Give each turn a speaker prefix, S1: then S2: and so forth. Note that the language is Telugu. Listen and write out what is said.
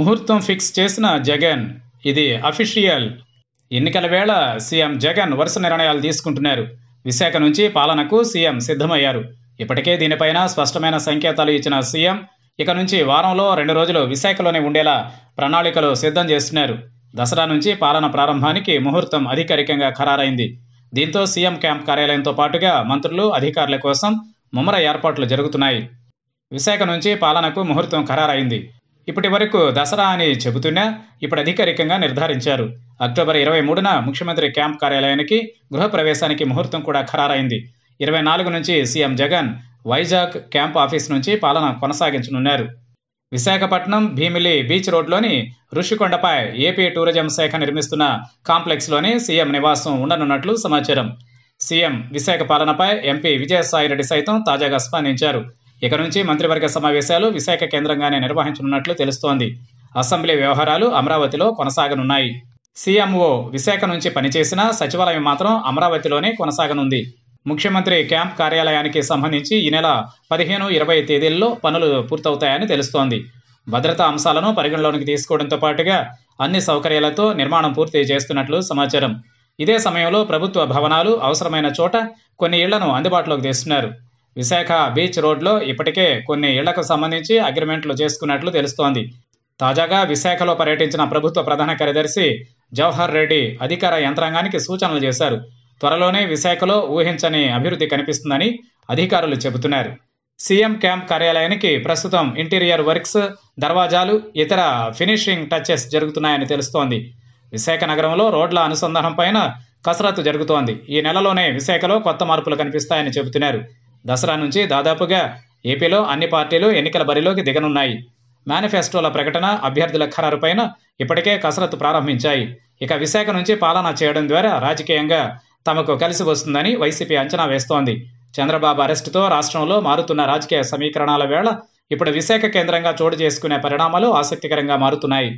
S1: ముహూర్తం ఫిక్స్ చేసిన జగన్ ఇది అఫీషియల్ ఎన్నికల వేళ సీఎం జగన్ వరుస నిర్ణయాలు తీసుకుంటున్నారు విశాఖ నుంచి పాలనకు సీఎం సిద్ధమయ్యారు ఇప్పటికే దీనిపైన స్పష్టమైన సంకేతాలు ఇచ్చిన సీఎం ఇక నుంచి వారంలో రెండు రోజులు విశాఖలోనే ఉండేలా ప్రణాళికలు సిద్ధం చేస్తున్నారు దసరా నుంచి పాలన ప్రారంభానికి ముహూర్తం అధికారికంగా ఖరారైంది దీంతో సీఎం క్యాంప్ కార్యాలయంతో పాటుగా మంత్రులు అధికారుల కోసం ముమ్మర ఏర్పాట్లు జరుగుతున్నాయి విశాఖ నుంచి పాలనకు ముహూర్తం ఖరారైంది ఇప్పటి వరకు దసరా అని చెబుతున్నా ఇప్పుడు అధికారికంగా నిర్ధారించారు అక్టోబర్ ఇరవై మూడున ముఖ్యమంత్రి క్యాంప్ కార్యాలయానికి గృహప్రవేశానికి ముహూర్తం కూడా ఖరారైంది ఇరవై నాలుగు నుంచి CM Jagan Vizag camp office నుంచి పాలన కొనసాగించనున్నారు విశాఖపట్నం భీమిలి బీచ్ రోడ్లోని ఋషికొండపై ఏపీ టూరిజం శాఖ నిర్మిస్తున్న కాంప్లెక్స్లోని సీఎం నివాసం ఉండనున్నట్లు సమాచారం సీఎం విశాఖ పాలనపై ఎంపీ విజయసాయిరెడ్డి సైతం తాజాగా స్పందించారు ఇక నుంచి మంత్రివర్గ సమావేశాలు విశాఖ కేంద్రంగానే నిర్వహించనున్నట్లు తెలుస్తోంది అసెంబ్లీ వ్యవహారాలు అమరావతిలో కొనసాగనున్నాయి సీఎంఓ విశాఖ నుంచి పనిచేసిన సచివాలయం మాత్రం అమరావతిలోనే కొనసాగనుంది ముఖ్యమంత్రి క్యాంప్ కార్యాలయానికి సంబంధించి ఈ నెల పదిహేను ఇరవై తేదీల్లో పనులు పూర్తవుతాయని తెలుస్తోంది భద్రతా అంశాలను పరిగణలోనికి తీసుకోవడంతో పాటుగా అన్ని సౌకర్యాలతో నిర్మాణం పూర్తి చేస్తున్నట్లు సమాచారం ఇదే సమయంలో ప్రభుత్వ భవనాలు అవసరమైన చోట కొన్ని ఇళ్లను అందుబాటులోకి తెస్తున్నారు విశాఖ బీచ్ రోడ్లో ఇప్పటికే కొన్ని ఇళ్లకు సంబంధించి అగ్రిమెంట్లు చేసుకున్నట్లు తెలుస్తోంది తాజాగా విశాఖలో పర్యటించిన ప్రభుత్వ ప్రధాన కార్యదర్శి జవహర్ రెడ్డి అధికార యంత్రాంగానికి సూచనలు చేశారు త్వరలోనే విశాఖలో ఊహించని అభివృద్ధి కనిపిస్తుందని అధికారులు చెబుతున్నారు సీఎం క్యాంప్ కార్యాలయానికి ప్రస్తుతం ఇంటీరియర్ వర్క్స్ దర్వాజాలు ఇతర ఫినిషింగ్ టచెస్ జరుగుతున్నాయని తెలుస్తోంది విశాఖ నగరంలో రోడ్ల అనుసంధానం పైన కసరత్తు జరుగుతోంది ఈ నెలలోనే విశాఖలో కొత్త మార్పులు కనిపిస్తాయని చెబుతున్నారు దసరా నుంచి దాదాపుగా ఏపీలో అన్ని పార్టీలు ఎన్నికల బరిలోకి దిగనున్నాయి మేనిఫెస్టోల ప్రకటన అభ్యర్థుల ఖరారుపైన ఇప్పటికే కసరత్తు ప్రారంభించాయి ఇక విశాఖ నుంచి పాలన చేయడం ద్వారా రాజకీయంగా తమకు కలిసి వస్తుందని వైసీపీ అంచనా వేస్తోంది చంద్రబాబు అరెస్టుతో రాష్ట్రంలో మారుతున్న రాజకీయ సమీకరణాల వేళ ఇప్పుడు విశాఖ కేంద్రంగా చోటు చేసుకునే పరిణామాలు ఆసక్తికరంగా మారుతున్నాయి